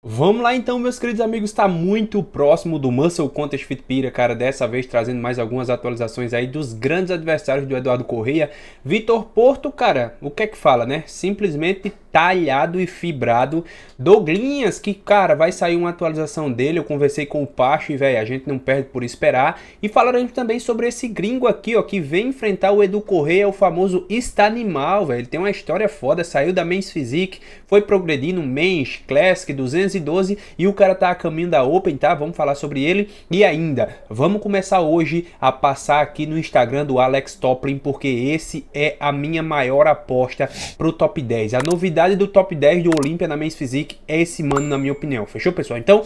Vamos lá então, meus queridos amigos, está muito próximo do Muscle Contest Fit Pira, cara, dessa vez trazendo mais algumas atualizações aí dos grandes adversários do Eduardo Correia. Vitor Porto, cara, o que é que fala, né? Simplesmente talhado e fibrado. Doglinhas, que, cara, vai sair uma atualização dele, eu conversei com o Pacho e, velho, a gente não perde por esperar. E falaremos também sobre esse gringo aqui, ó, que vem enfrentar o Edu Correia, o famoso está animal, velho. Ele tem uma história foda, saiu da Men's Physique, foi progredindo Men's, Classic, 200 212 e o cara tá a caminho da Open, tá? Vamos falar sobre ele. E ainda, vamos começar hoje a passar aqui no Instagram do Alex Toplin, porque esse é a minha maior aposta pro top 10. A novidade do top 10 do Olympia na Men's Physique é esse mano, na minha opinião. Fechou, pessoal? Então,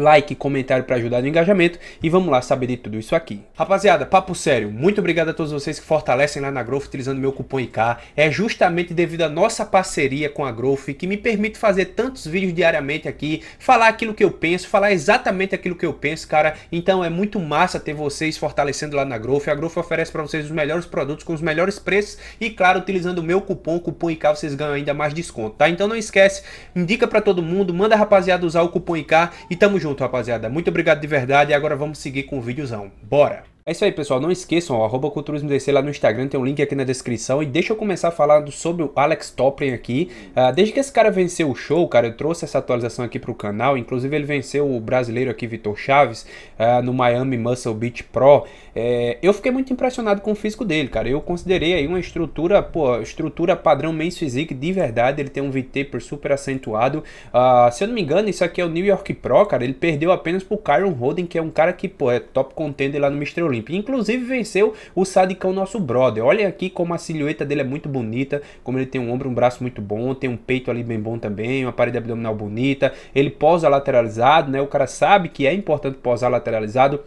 like, comentário para ajudar no engajamento e vamos lá saber de tudo isso aqui. Rapaziada, papo sério, muito obrigado a todos vocês que fortalecem lá na Growth utilizando meu cupom IK. É justamente devido à nossa parceria com a Growth que me permite fazer tantos vídeos diariamente aqui, falar aquilo que eu penso, falar exatamente aquilo que eu penso, cara. Então é muito massa ter vocês fortalecendo lá na Growth. A Growth oferece para vocês os melhores produtos com os melhores preços e claro, utilizando o meu cupom, cupom IK, vocês ganham ainda mais desconto, tá? Então não esquece, indica para todo mundo, manda a rapaziada usar o cupom IK e tamo junto junto, rapaziada. Muito obrigado de verdade e agora vamos seguir com o videozão. Bora! É isso aí, pessoal. Não esqueçam, ó, arroba culturismodc lá no Instagram, tem um link aqui na descrição. E deixa eu começar falando sobre o Alex Toplin aqui. Uh, desde que esse cara venceu o show, cara, eu trouxe essa atualização aqui pro canal. Inclusive, ele venceu o brasileiro aqui, Vitor Chaves, uh, no Miami Muscle Beach Pro. É, eu fiquei muito impressionado com o físico dele, cara. Eu considerei aí uma estrutura, pô, estrutura padrão Men's Physique de verdade. Ele tem um VT por super acentuado. Uh, se eu não me engano, isso aqui é o New York Pro, cara. Ele perdeu apenas pro Kyron Roden, que é um cara que, pô, é top contender lá no Mr. Olympia. Inclusive venceu o Sadicão, nosso brother. Olha aqui como a silhueta dele é muito bonita, como ele tem um ombro, um braço muito bom, tem um peito ali bem bom também, uma parede abdominal bonita. Ele posa lateralizado, né? O cara sabe que é importante posar lateralizado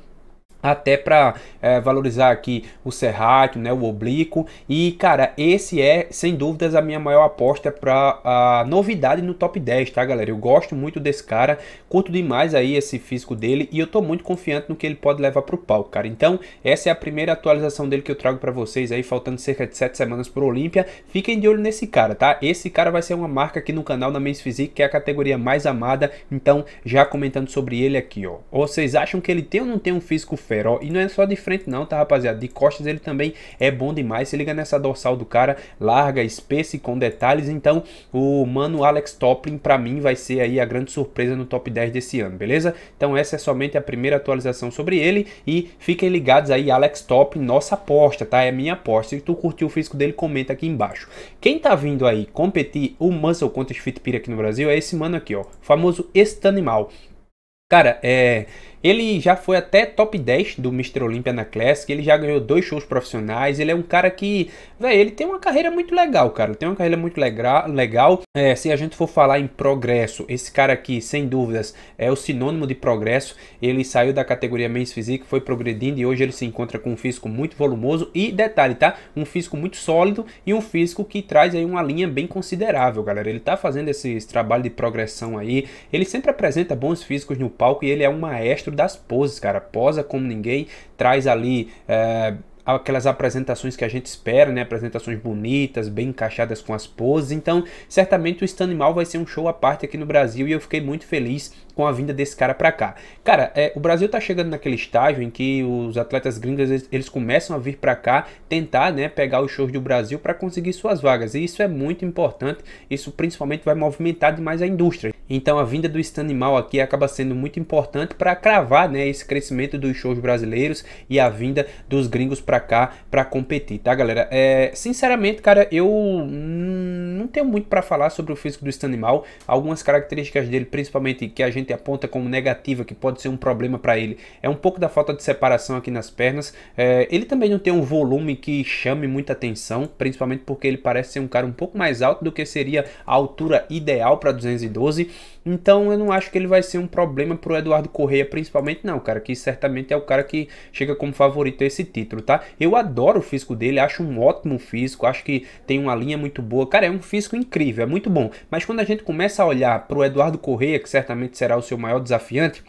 até para é, valorizar aqui o serrato, né, o Oblíquo. E, cara, esse é, sem dúvidas, a minha maior aposta para a novidade no top 10, tá, galera? Eu gosto muito desse cara, curto demais aí esse físico dele e eu tô muito confiante no que ele pode levar pro palco, cara. Então, essa é a primeira atualização dele que eu trago para vocês aí, faltando cerca de 7 semanas pro Olímpia. Fiquem de olho nesse cara, tá? Esse cara vai ser uma marca aqui no canal na Men's Physique, que é a categoria mais amada. Então, já comentando sobre ele aqui, ó. Vocês acham que ele tem ou não tem um físico e não é só de frente não, tá rapaziada? De costas ele também é bom demais. Se liga nessa dorsal do cara, larga, espessa e com detalhes. Então o mano Alex Toplin pra mim vai ser aí a grande surpresa no top 10 desse ano, beleza? Então essa é somente a primeira atualização sobre ele e fiquem ligados aí, Alex Toplin, nossa aposta, tá? É minha aposta. Se tu curtiu o físico dele, comenta aqui embaixo. Quem tá vindo aí competir o Muscle Contest Fit Pira aqui no Brasil é esse mano aqui, ó, famoso Estanimal. Cara, é, ele já foi até top 10 do Mr. Olympia na Classic, ele já ganhou dois shows profissionais, ele é um cara que, velho, ele tem uma carreira muito legal, cara, tem uma carreira muito legal. É, se a gente for falar em progresso, esse cara aqui, sem dúvidas, é o sinônimo de progresso. Ele saiu da categoria Men's Physique, foi progredindo e hoje ele se encontra com um físico muito volumoso e, detalhe, tá? Um físico muito sólido e um físico que traz aí uma linha bem considerável, galera. Ele tá fazendo esse, esse trabalho de progressão aí, ele sempre apresenta bons físicos no palco e ele é um maestro dentro das poses, cara. Posa como ninguém, traz ali. É, aquelas apresentações que a gente espera, né? Apresentações bonitas, bem encaixadas com as poses. Então, certamente o Stanimal vai ser um show à parte aqui no Brasil e eu fiquei muito feliz com a vinda desse cara para cá. Cara, é, o Brasil tá chegando naquele estágio em que os atletas gringos eles, eles começam a vir para cá tentar, né, pegar os shows do Brasil para conseguir suas vagas. E isso é muito importante. Isso principalmente vai movimentar demais a indústria. Então a vinda do Stanimal aqui acaba sendo muito importante para cravar né, esse crescimento dos shows brasileiros e a vinda dos gringos para cá para competir, tá galera? É, sinceramente, cara, eu não tenho muito para falar sobre o físico do Stanimal. Algumas características dele, principalmente que a gente aponta como negativa, que pode ser um problema para ele, é um pouco da falta de separação aqui nas pernas. É, ele também não tem um volume que chame muita atenção, principalmente porque ele parece ser um cara um pouco mais alto do que seria a altura ideal para 212. Então eu não acho que ele vai ser um problema pro Eduardo Correia, principalmente, não, cara. Que certamente é o cara que chega como favorito a esse título, tá? Eu adoro o físico dele, acho um ótimo físico, acho que tem uma linha muito boa. Cara, é um físico incrível, é muito bom. Mas quando a gente começa a olhar pro Eduardo Correia, que certamente será o seu maior desafiante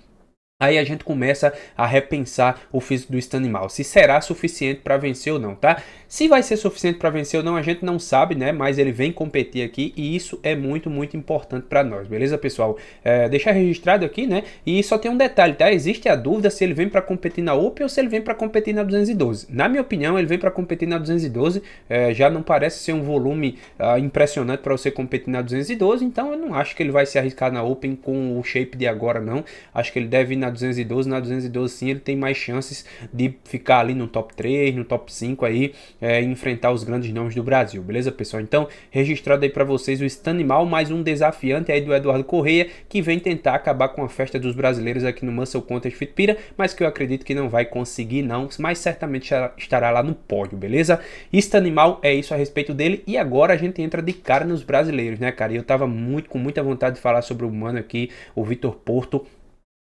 Aí a gente começa a repensar o físico do esse animal, se será suficiente para vencer ou não, tá? Se vai ser suficiente para vencer ou não, a gente não sabe, né? Mas ele vem competir aqui e isso é muito, muito importante para nós, beleza, pessoal? É, deixar registrado aqui, né? E só tem um detalhe, tá? Existe a dúvida se ele vem para competir na UP ou se ele vem para competir na 212. Na minha opinião, ele vem para competir na 212, é, já não parece ser um volume ah, impressionante para você competir na 212, então eu não acho que ele vai se arriscar na Open com o shape de agora, não. Acho que ele deve ir na 212. Na 212, sim, ele tem mais chances de ficar ali no top 3, no top 5 aí, é, enfrentar os grandes nomes do Brasil, beleza, pessoal? Então, registrado aí para vocês o Stanimal, mais um desafiante aí do Eduardo Correia, que vem tentar acabar com a festa dos brasileiros aqui no Muscle Contest Fitpira, mas que eu acredito que não vai conseguir não, mas certamente estará lá no pódio, beleza? Stanimal é isso a respeito dele, e agora a gente entra de cara nos brasileiros, né, cara? E eu tava muito, com muita vontade de falar sobre o Mano aqui, o Vitor Porto,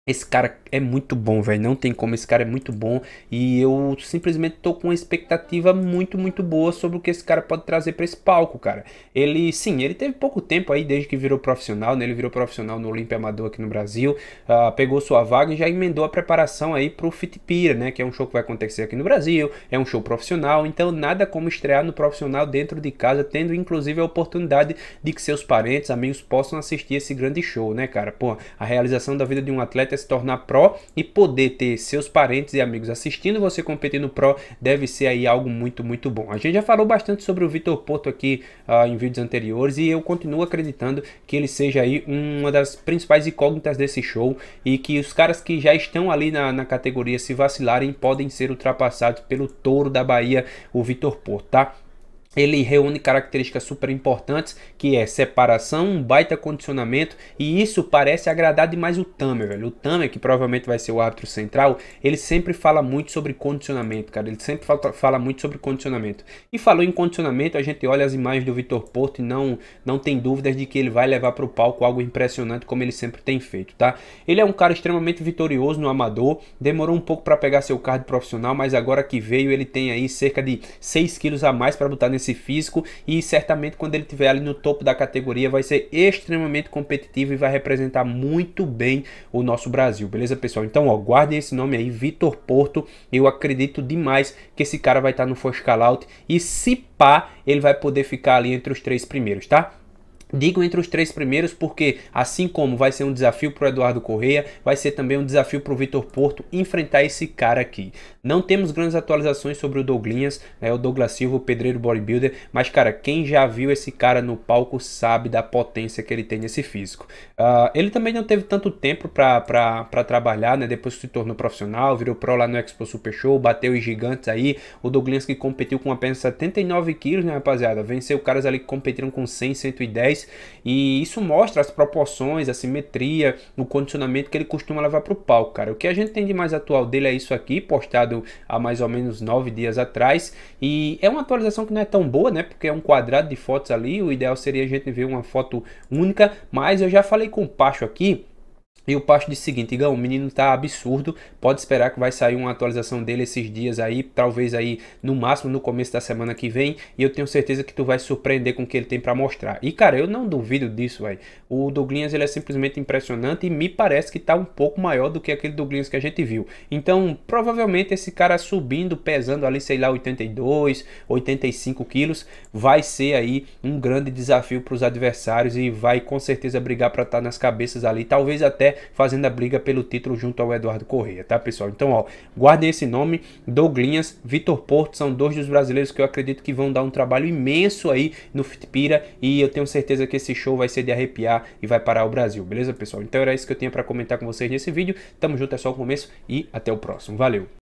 esse cara é muito bom, velho. Não tem como, esse cara é muito bom. E eu simplesmente tô com uma expectativa muito, muito boa sobre o que esse cara pode trazer para esse palco, cara. Ele, sim, ele teve pouco tempo aí desde que virou profissional, né? Ele virou profissional no Olímpia Amador aqui no Brasil. Uh, pegou sua vaga e já emendou a preparação aí pro Fitipira, né? Que é um show que vai acontecer aqui no Brasil. É um show profissional, então nada como estrear no profissional dentro de casa, tendo inclusive a oportunidade de que seus parentes, amigos possam assistir esse grande show, né, cara? Pô, a realização da vida de um atleta é se tornar pró e poder ter seus parentes e amigos assistindo você competir no pró deve ser aí algo muito, muito bom. A gente já falou bastante sobre o Vitor Porto aqui uh, em vídeos anteriores e eu continuo acreditando que ele seja aí uma das principais incógnitas desse show e que os caras que já estão ali na, na categoria se vacilarem podem ser ultrapassados pelo touro da Bahia, o Vitor Porto, tá? ele reúne características super importantes, que é separação, um baita condicionamento, e isso parece agradar demais o Tamer, velho. O Tamer, que provavelmente vai ser o árbitro central, ele sempre fala muito sobre condicionamento, cara. Ele sempre fala, muito sobre condicionamento. E falou em condicionamento, a gente olha as imagens do Vitor Porto e não, não tem dúvidas de que ele vai levar para o palco algo impressionante, como ele sempre tem feito, tá? Ele é um cara extremamente vitorioso no amador, demorou um pouco para pegar seu card profissional, mas agora que veio, ele tem aí cerca de 6 quilos a mais para botar nesse esse físico e certamente quando ele estiver ali no topo da categoria vai ser extremamente competitivo e vai representar muito bem o nosso Brasil, beleza pessoal? Então ó, guardem esse nome aí, Vitor Porto, eu acredito demais que esse cara vai estar tá no Out e se pá, ele vai poder ficar ali entre os três primeiros, tá? Digo entre os três primeiros porque, assim como vai ser um desafio para o Eduardo Correia, vai ser também um desafio para o Vitor Porto enfrentar esse cara aqui. Não temos grandes atualizações sobre o Douglinhas, né, o Douglas Silva, o pedreiro bodybuilder, mas, cara, quem já viu esse cara no palco sabe da potência que ele tem nesse físico. Uh, ele também não teve tanto tempo para trabalhar, né, depois se tornou profissional, virou pro lá no Expo Super Show, bateu os gigantes aí. O Douglinhas que competiu com apenas 79 quilos, né, rapaziada? Venceu caras ali que competiram com 100, 110. 10. E isso mostra as proporções, a simetria, o condicionamento que ele costuma levar para o palco, cara. O que a gente tem de mais atual dele é isso aqui, postado há mais ou menos 9 dias atrás. E é uma atualização que não é tão boa, né? Porque é um quadrado de fotos ali. O ideal seria a gente ver uma foto única, mas eu já falei com o Pacho aqui e o Pasto disse o seguinte, Igão, o menino tá absurdo, pode esperar que vai sair uma atualização dele esses dias aí, talvez aí no máximo no começo da semana que vem, e eu tenho certeza que tu vai surpreender com o que ele tem para mostrar. E cara, eu não duvido disso, velho. O Douglas ele é simplesmente impressionante e me parece que tá um pouco maior do que aquele Douglas que a gente viu. Então, provavelmente esse cara subindo, pesando ali, sei lá, 82, 85 quilos, vai ser aí um grande desafio para os adversários e vai com certeza brigar para estar tá nas cabeças ali, talvez até fazendo a briga pelo título junto ao Eduardo Correia, tá pessoal? Então, ó, guardem esse nome, Douglinhas, Vitor Porto, são dois dos brasileiros que eu acredito que vão dar um trabalho imenso aí no Fitpira e eu tenho certeza que esse show vai ser de arrepiar e vai parar o Brasil, beleza pessoal? Então era isso que eu tinha para comentar com vocês nesse vídeo, tamo junto, é só o começo e até o próximo, valeu!